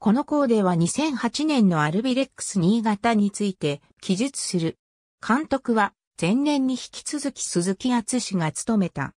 このコーデは2008年のアルビレックス新潟について記述する。監督は前年に引き続き鈴木厚氏が務めた。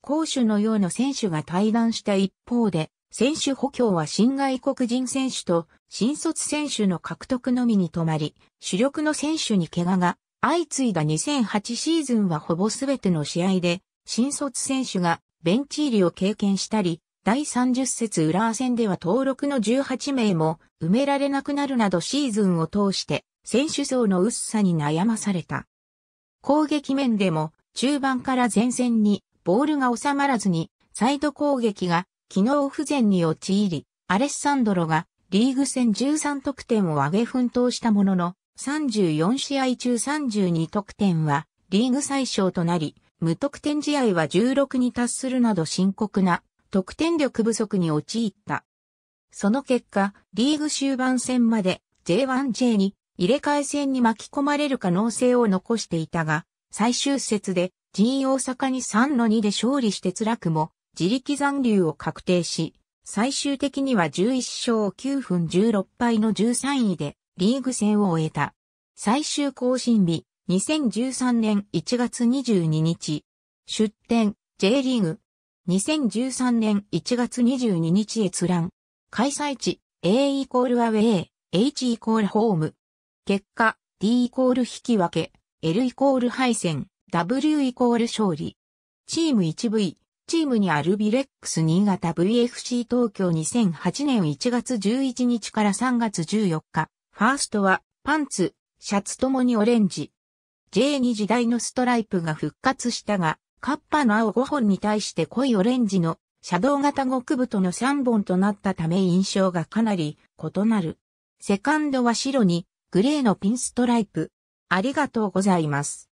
攻守のような選手が対談した一方で、選手補強は新外国人選手と新卒選手の獲得のみに止まり、主力の選手に怪我が相次いだ2008シーズンはほぼすべての試合で、新卒選手がベンチ入りを経験したり、第30節浦和戦では登録の18名も埋められなくなるなどシーズンを通して選手層の薄さに悩まされた。攻撃面でも中盤から前線にボールが収まらずにサイド攻撃が機能不全に陥り、アレッサンドロがリーグ戦13得点を上げ奮闘したものの34試合中32得点はリーグ最小となり、無得点試合は16に達するなど深刻な得点力不足に陥った。その結果、リーグ終盤戦まで J1J に入れ替え戦に巻き込まれる可能性を残していたが、最終節で G 大阪に3 2で勝利して辛くも自力残留を確定し、最終的には11勝9分16敗の13位でリーグ戦を終えた。最終更新日、2013年1月22日。出展、J リーグ、2013年1月22日閲覧。開催地、A イコールアウェイ、H イコールホーム。結果、D イコール引き分け、L イコール敗戦、W イコール勝利。チーム 1V、チームにアルビレックス新潟 VFC 東京2008年1月11日から3月14日。ファーストは、パンツ、シャツともにオレンジ。J2 時代のストライプが復活したが、カッパの青5本に対して濃いオレンジのシャドウ型極太の3本となったため印象がかなり異なる。セカンドは白にグレーのピンストライプ。ありがとうございます。